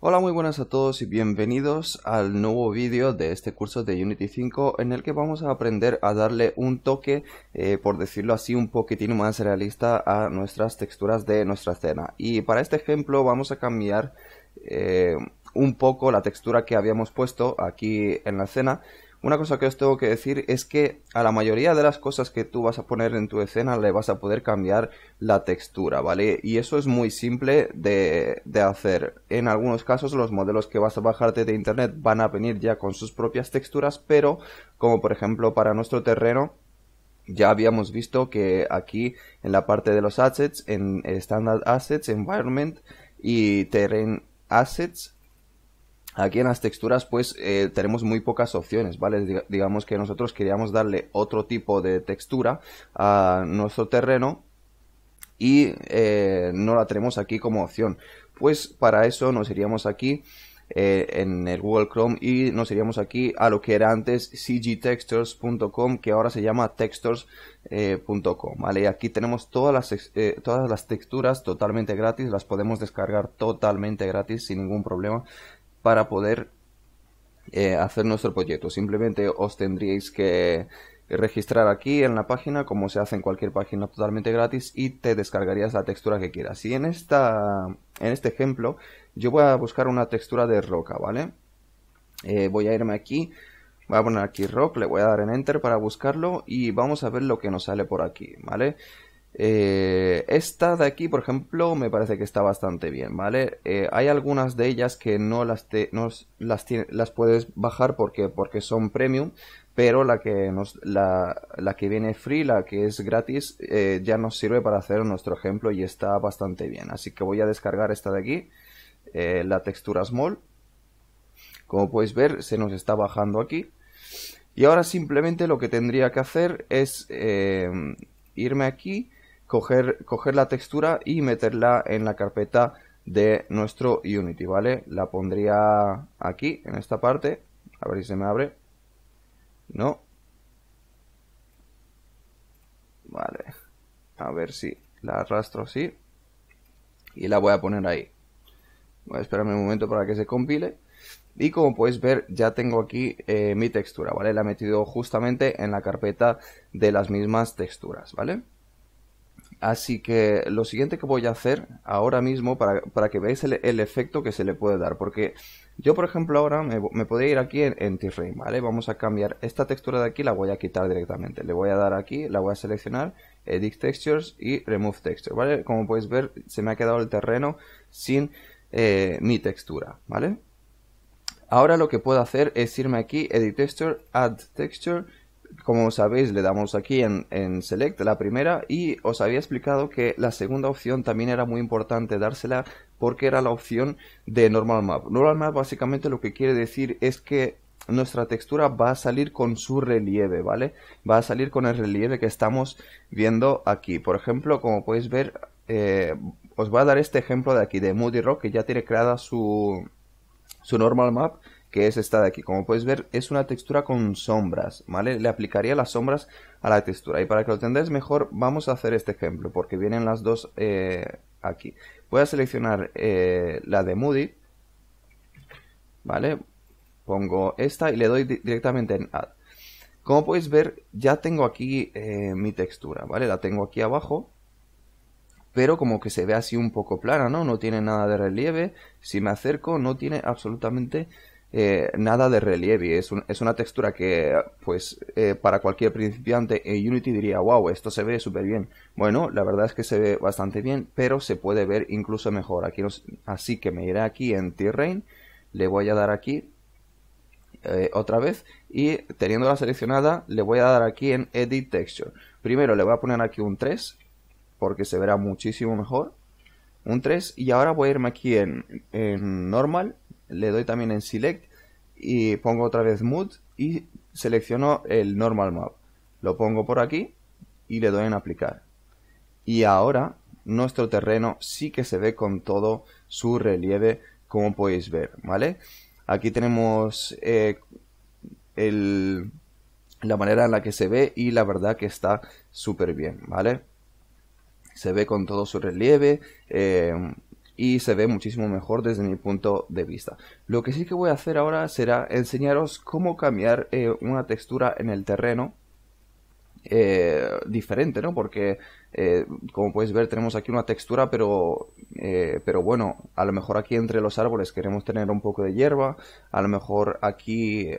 Hola muy buenas a todos y bienvenidos al nuevo vídeo de este curso de Unity 5 en el que vamos a aprender a darle un toque, eh, por decirlo así, un poquitín más realista a nuestras texturas de nuestra escena. Y para este ejemplo vamos a cambiar eh, un poco la textura que habíamos puesto aquí en la escena una cosa que os tengo que decir es que a la mayoría de las cosas que tú vas a poner en tu escena le vas a poder cambiar la textura, ¿vale? Y eso es muy simple de, hacer. En algunos casos los modelos que vas a bajarte de internet van a venir ya con sus propias texturas, pero como por ejemplo para nuestro terreno, ya habíamos visto que aquí en la parte de los assets, en Standard Assets, Environment y Terrain Assets, Aquí en las texturas pues eh, tenemos muy pocas opciones, ¿vale? digamos que nosotros queríamos darle otro tipo de textura a nuestro terreno y eh, no la tenemos aquí como opción. Pues para eso nos iríamos aquí eh, en el Google Chrome y nos iríamos aquí a lo que era antes cgtextures.com que ahora se llama textures.com vale y aquí tenemos todas las, todas las texturas totalmente gratis las podemos descargar totalmente gratis sin ningún problema para poder eh, hacer nuestro proyecto. Simplemente os tendríais que registrar aquí en la página, como se hace en cualquier página totalmente gratis, y te descargarías la textura que quieras. Y en, esta, en este ejemplo, yo voy a buscar una textura de roca, ¿vale? Eh, voy a irme aquí, voy a poner aquí rock, le voy a dar en enter para buscarlo y vamos a ver lo que nos sale por aquí, ¿vale? vale eh, esta de aquí, por ejemplo, me parece que está bastante bien, ¿vale? Eh, hay algunas de ellas que no las, las, puedes bajar porque, porque son premium, pero la que, la, que viene free, la que es gratis, eh, ya nos sirve para hacer nuestro ejemplo y está bastante bien. Así que voy a descargar esta de aquí, la textura small. Como podéis ver, se nos está bajando aquí. Y ahora simplemente lo que tendría que hacer es irme aquí coger, la textura y meterla en la carpeta de nuestro Unity, ¿vale? La pondría aquí, en esta parte. A ver si se me abre. No. Vale. A ver si la arrastro así. Y la voy a poner ahí. Voy a esperarme un momento para que se compile. Y como podéis ver, ya tengo aquí eh, mi textura, ¿vale? La he metido justamente en la carpeta de las mismas texturas, ¿vale? Así que lo siguiente que voy a hacer ahora mismo para, que veáis el, efecto que se le puede dar. Porque yo, por ejemplo, ahora me, podría ir aquí en, en ¿vale? Vamos a cambiar esta textura de aquí, la voy a quitar directamente. Le voy a dar aquí, la voy a seleccionar, Edit Textures y Remove Texture, ¿vale? Como podéis ver, se me ha quedado el terreno sin eh, mi textura, ¿vale? Ahora lo que puedo hacer es irme aquí, Edit Texture, Add Texture como sabéis, le damos aquí en, en, Select la primera y os había explicado que la segunda opción también era muy importante dársela porque era la opción de Normal Map. Normal Map básicamente lo que quiere decir es que nuestra textura va a salir con su relieve, ¿vale? Va a salir con el relieve que estamos viendo aquí. Por ejemplo, como podéis ver, eh, os voy a dar este ejemplo de aquí de Moody Rock que ya tiene creada su, su Normal Map que es esta de aquí. Como puedes ver, es una textura con sombras, ¿vale? Le aplicaría las sombras a la textura. Y para que lo entendáis mejor, vamos a hacer este ejemplo, porque vienen las dos eh, aquí. Voy a seleccionar eh, la de Moody, ¿vale? Pongo esta y le doy directamente en Add. Como podéis ver, ya tengo aquí eh, mi textura, ¿vale? La tengo aquí abajo, pero como que se ve así un poco plana, ¿no? No tiene nada de relieve. Si me acerco, no tiene absolutamente eh, nada de relieve. Es, es, una textura que, pues, eh, para cualquier principiante en eh, Unity diría, wow, esto se ve súper bien. Bueno, la verdad es que se ve bastante bien, pero se puede ver incluso mejor. Aquí así que me iré aquí en Terrain, le voy a dar aquí otra vez y teniéndola seleccionada le voy a dar aquí en Edit Texture. Primero le voy a poner aquí un 3 porque se verá muchísimo mejor. Un 3 y ahora voy a irme aquí en, en Normal le doy también en Select y pongo otra vez Mood y selecciono el Normal Map. Lo pongo por aquí y le doy en Aplicar. Y ahora nuestro terreno sí que se ve con todo su relieve, como podéis ver, ¿vale? Aquí tenemos eh, el, la manera en la que se ve y la verdad que está súper bien, ¿vale? Se ve con todo su relieve, eh, y se ve muchísimo mejor desde mi punto de vista. Lo que sí que voy a hacer ahora será enseñaros cómo cambiar eh, una textura en el terreno eh, diferente, ¿no? Porque eh, como podéis ver tenemos aquí una textura, pero, pero bueno, a lo mejor aquí entre los árboles queremos tener un poco de hierba, a lo mejor aquí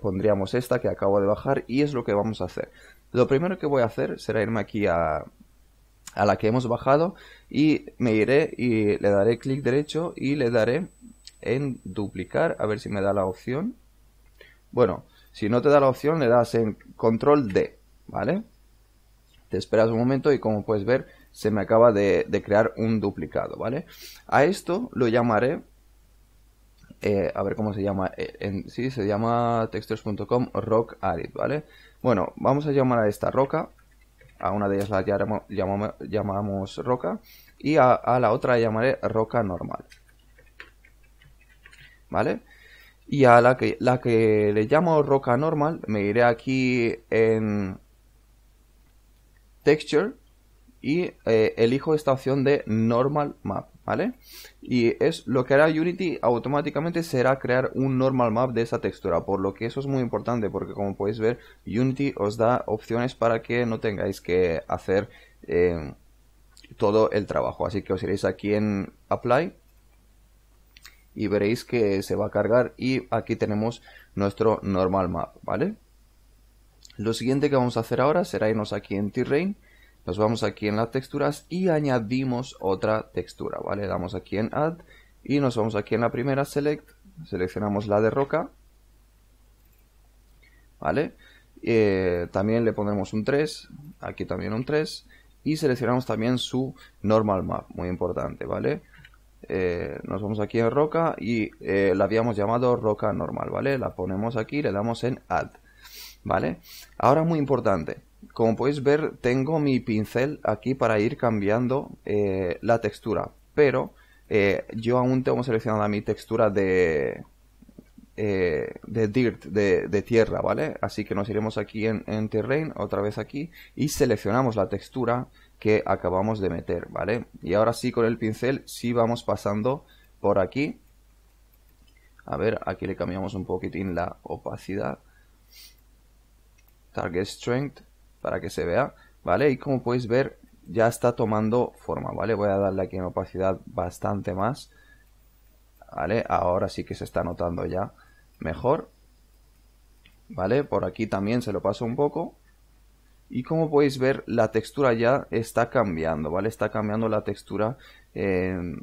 pondríamos esta que acabo de bajar y es lo que vamos a hacer. Lo primero que voy a hacer será irme aquí a, a la que hemos bajado y me iré y le daré clic derecho y le daré en duplicar a ver si me da la opción bueno si no te da la opción le das en control D vale te esperas un momento y como puedes ver se me acaba de, crear un duplicado vale a esto lo llamaré eh, a ver cómo se llama eh, en, sí se llama textures.com rock arid vale bueno vamos a llamar a esta roca a una de ellas la llamamos, roca y a, la otra la llamaré roca normal. ¿Vale? Y a la que, la que le llamo roca normal, me iré aquí en texture y eh, elijo esta opción de normal map. ¿vale? Y es lo que hará Unity automáticamente será crear un normal map de esa textura, por lo que eso es muy importante porque como podéis ver Unity os da opciones para que no tengáis que hacer eh, todo el trabajo, así que os iréis aquí en Apply y veréis que se va a cargar y aquí tenemos nuestro normal map, ¿vale? Lo siguiente que vamos a hacer ahora será irnos aquí en T-Rain nos vamos aquí en las texturas y añadimos otra textura, ¿vale? Damos aquí en Add y nos vamos aquí en la primera Select, seleccionamos la de roca, ¿vale? Eh, también le ponemos un 3, aquí también un 3 y seleccionamos también su Normal Map, muy importante, ¿vale? Eh, nos vamos aquí en roca y eh, la habíamos llamado roca normal, ¿vale? La ponemos aquí, le damos en Add, ¿vale? Ahora muy importante, como podéis ver, tengo mi pincel aquí para ir cambiando eh, la textura, pero eh, yo aún tengo seleccionada mi textura de, eh, de dirt, de, tierra, ¿vale? Así que nos iremos aquí en, en, terrain, otra vez aquí, y seleccionamos la textura que acabamos de meter, ¿vale? Y ahora sí, con el pincel, sí vamos pasando por aquí. A ver, aquí le cambiamos un poquitín la opacidad. Target Strength para que se vea, ¿vale? Y como podéis ver, ya está tomando forma, ¿vale? Voy a darle aquí en opacidad bastante más, ¿vale? Ahora sí que se está notando ya mejor, ¿vale? Por aquí también se lo paso un poco. Y como podéis ver, la textura ya está cambiando, ¿vale? Está cambiando la textura eh,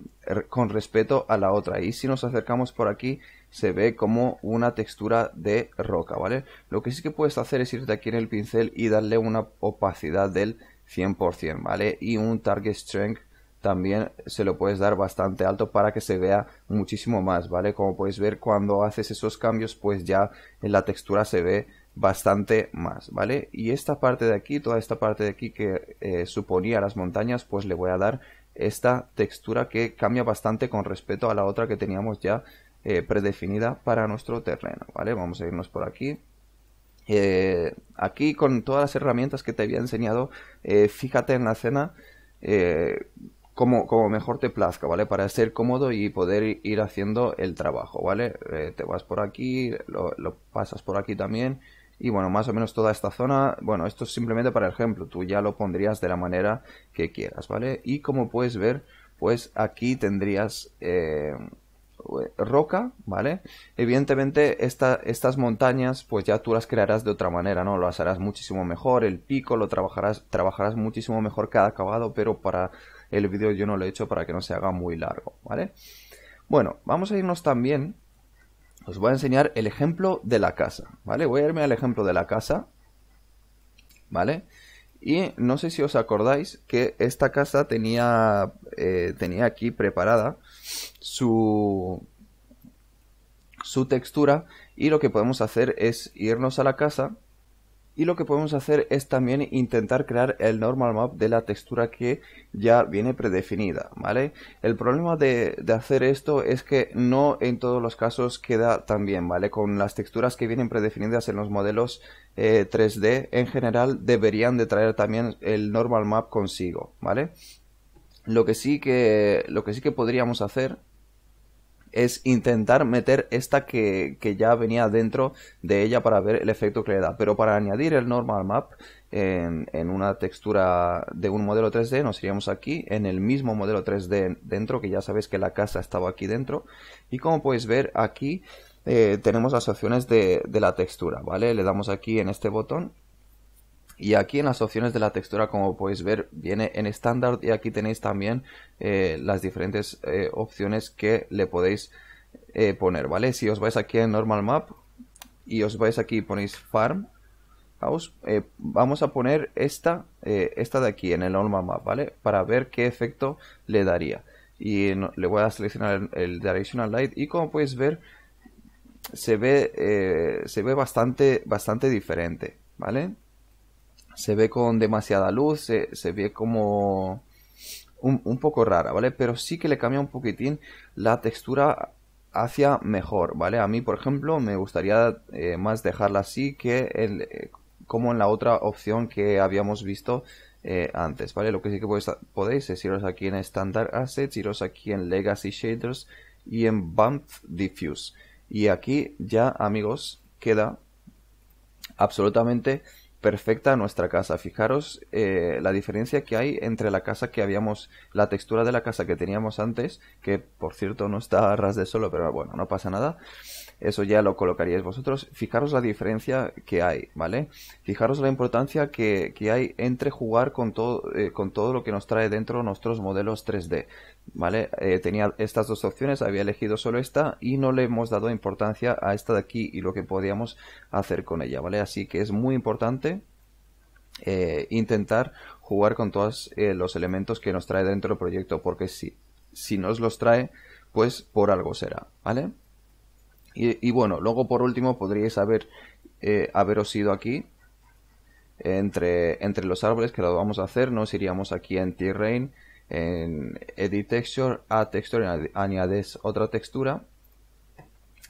con respecto a la otra. Y si nos acercamos por aquí, se ve como una textura de roca, ¿vale? Lo que sí que puedes hacer es irte aquí en el pincel y darle una opacidad del 100%, ¿vale? Y un target strength también se lo puedes dar bastante alto para que se vea muchísimo más, ¿vale? Como puedes ver, cuando haces esos cambios, pues ya en la textura se ve bastante más, ¿vale? Y esta parte de aquí, toda esta parte de aquí que eh, suponía las montañas, pues le voy a dar esta textura que cambia bastante con respecto a la otra que teníamos ya eh, predefinida para nuestro terreno, ¿vale? Vamos a irnos por aquí. Eh, aquí con todas las herramientas que te había enseñado, eh, fíjate en la escena como, como, mejor te plazca, ¿vale? Para ser cómodo y poder ir haciendo el trabajo, ¿vale? te vas por aquí, lo, pasas por aquí también. Y bueno, más o menos toda esta zona, bueno, esto es simplemente para ejemplo, tú ya lo pondrías de la manera que quieras, ¿vale? Y como puedes ver, pues aquí tendrías eh, roca, ¿vale? Evidentemente estas montañas pues ya tú las crearás de otra manera, ¿no? lo harás muchísimo mejor, el pico lo trabajarás, trabajarás muchísimo mejor cada acabado, pero para el vídeo yo no lo he hecho para que no se haga muy largo, ¿vale? Bueno, vamos a irnos también, os voy a enseñar el ejemplo de la casa, ¿vale? Voy a irme al ejemplo de la casa, ¿vale? vale y no sé si os acordáis que esta casa tenía, eh, tenía aquí preparada su, su textura y lo que podemos hacer es irnos a la casa y lo que podemos hacer es también intentar crear el normal map de la textura que ya viene predefinida, ¿vale? El problema de, hacer esto es que no en todos los casos queda tan bien, ¿vale? Con las texturas que vienen predefinidas en los modelos 3D, eh, en general deberían de traer también el normal map consigo, ¿vale? Lo que sí que, lo que, sí que podríamos hacer es intentar meter esta que, ya venía dentro de ella para ver el efecto que le da. Pero para añadir el normal map en, una textura de un modelo 3D, nos iríamos aquí en el mismo modelo 3D dentro, que ya sabéis que la casa estaba aquí dentro. Y como podéis ver aquí eh, tenemos las opciones de, de la textura, ¿vale? Le damos aquí en este botón y aquí en las opciones de la textura, como podéis ver, viene en estándar y aquí tenéis también eh, las diferentes eh, opciones que le podéis eh, poner, ¿vale? Si os vais aquí en Normal Map y os vais aquí y ponéis Farm House, vamos a poner esta, esta de aquí en el Normal Map, ¿vale? Para ver qué efecto le daría. Y le voy a seleccionar el, Directional Light y como podéis ver se ve, se ve bastante, bastante diferente, ¿vale? se ve con demasiada luz, se, ve como un, poco rara, ¿vale? Pero sí que le cambia un poquitín la textura hacia mejor, ¿vale? A mí, por ejemplo, me gustaría eh, más dejarla así que eh, como en la otra opción que habíamos visto eh, antes, ¿vale? Lo que sí que podéis, podéis es iros aquí en Standard Assets, iros aquí en Legacy Shaders y en Bump Diffuse. Y aquí ya, amigos, queda absolutamente perfecta nuestra casa. Fijaros eh, la diferencia que hay entre la casa que habíamos, la textura de la casa que teníamos antes, que por cierto no está a ras de solo, pero bueno, no pasa nada. Eso ya lo colocaríais vosotros. Fijaros la diferencia que hay, ¿vale? Fijaros la importancia que, hay entre jugar con todo, eh, con todo lo que nos trae dentro nuestros modelos 3D. ¿vale? Eh, tenía estas dos opciones, había elegido solo esta y no le hemos dado importancia a esta de aquí y lo que podíamos hacer con ella, ¿vale? Así que es muy importante eh, intentar jugar con todos eh, los elementos que nos trae dentro del proyecto, porque si, si nos los trae, pues por algo será, ¿vale? Y, bueno, luego por último podríais haber, haberos ido aquí entre, entre los árboles que lo vamos a hacer, nos iríamos aquí en Terrain, en Edit Texture a Texture añades otra textura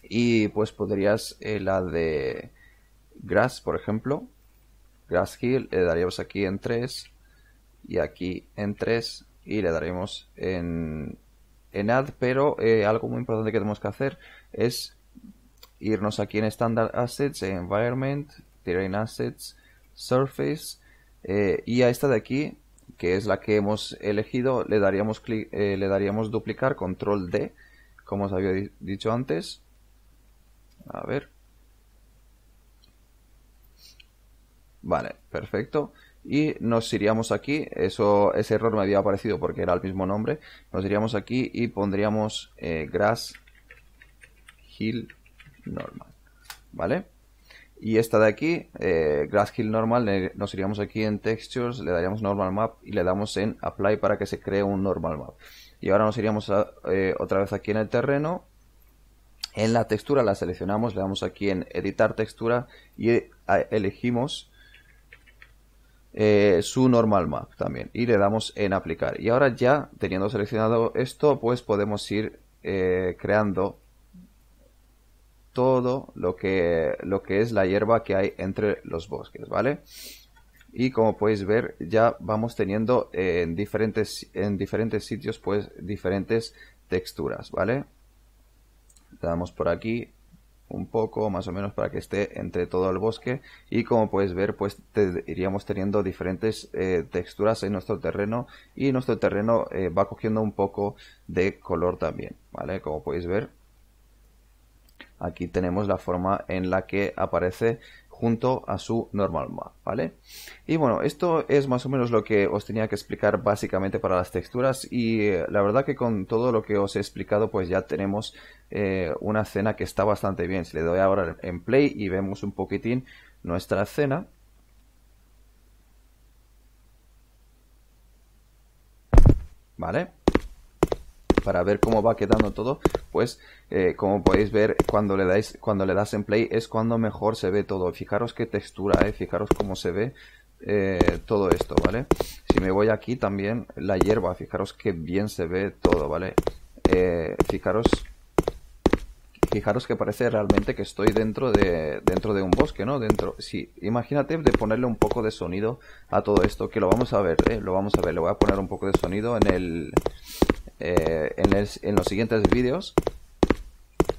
y pues podrías eh, la de Grass, por ejemplo, Grass Hill, le daríamos aquí en 3 y aquí en 3 y le daremos en, en Add, pero eh, algo muy importante que tenemos que hacer es irnos aquí en Standard Assets, Environment, Terrain Assets, Surface eh, y a esta de aquí que es la que hemos elegido, le daríamos, eh, le daríamos duplicar control D, como os había dicho antes. A ver. Vale, perfecto. Y nos iríamos aquí, eso, ese error me había aparecido porque era el mismo nombre. Nos iríamos aquí y pondríamos eh, Grass Hill Normal. ¿Vale? Y esta de aquí, eh, Hill Normal, eh, nos iríamos aquí en Textures, le daríamos Normal Map y le damos en Apply para que se cree un Normal Map. Y ahora nos iríamos eh, otra vez aquí en el terreno. En la textura la seleccionamos, le damos aquí en Editar Textura y eh, elegimos su normal map también y le damos en aplicar y ahora ya teniendo seleccionado esto pues podemos ir creando todo lo que, lo que es la hierba que hay entre los bosques, ¿vale? Y como podéis ver, ya vamos teniendo en diferentes, en diferentes sitios, pues, diferentes texturas, ¿vale? Le damos por aquí un poco, más o menos, para que esté entre todo el bosque. Y como podéis ver, pues, iríamos teniendo diferentes eh, texturas en nuestro terreno. Y nuestro terreno eh, va cogiendo un poco de color también, ¿vale? Como podéis ver, Aquí tenemos la forma en la que aparece junto a su normal map, ¿vale? Y bueno, esto es más o menos lo que os tenía que explicar básicamente para las texturas y eh, la verdad que con todo lo que os he explicado pues ya tenemos eh, una escena que está bastante bien. Si le doy ahora en play y vemos un poquitín nuestra escena, ¿vale? para ver cómo va quedando todo, pues eh, como podéis ver cuando le dais, cuando le das en play es cuando mejor se ve todo. Fijaros qué textura, eh, fijaros cómo se ve eh, todo esto, ¿vale? Si me voy aquí también la hierba, fijaros qué bien se ve todo, ¿vale? Eh, fijaros fijaros que parece realmente que estoy dentro de, dentro de un bosque, ¿no? Dentro, sí, imagínate de ponerle un poco de sonido a todo esto, que lo vamos a ver, ¿eh? Lo vamos a ver, le voy a poner un poco de sonido en el, eh, en, los siguientes vídeos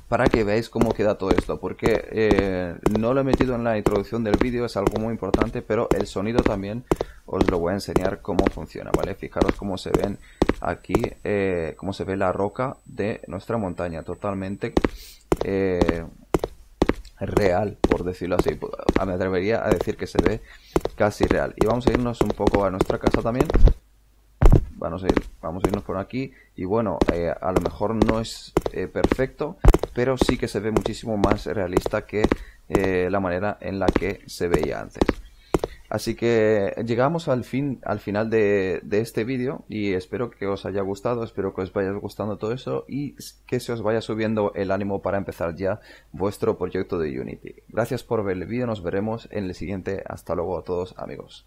para que veáis cómo queda todo esto, porque eh, no lo he metido en la introducción del vídeo, es algo muy importante, pero el sonido también os lo voy a enseñar cómo funciona, ¿vale? Fijaros cómo se ven aquí, eh, cómo se ve la roca de nuestra montaña, totalmente eh, real, por decirlo así. Ah, me atrevería a decir que se ve casi real. Y vamos a irnos un poco a nuestra casa también. Vamos a, vamos a irnos por aquí. Y bueno, eh, a lo mejor no es eh, perfecto, pero sí que se ve muchísimo más realista que la manera en la que se veía antes. Así que llegamos al fin, al final de, este vídeo y espero que os haya gustado, espero que os vaya gustando todo eso y que se os vaya subiendo el ánimo para empezar ya vuestro proyecto de Unity. Gracias por ver el vídeo, nos veremos en el siguiente. Hasta luego a todos amigos.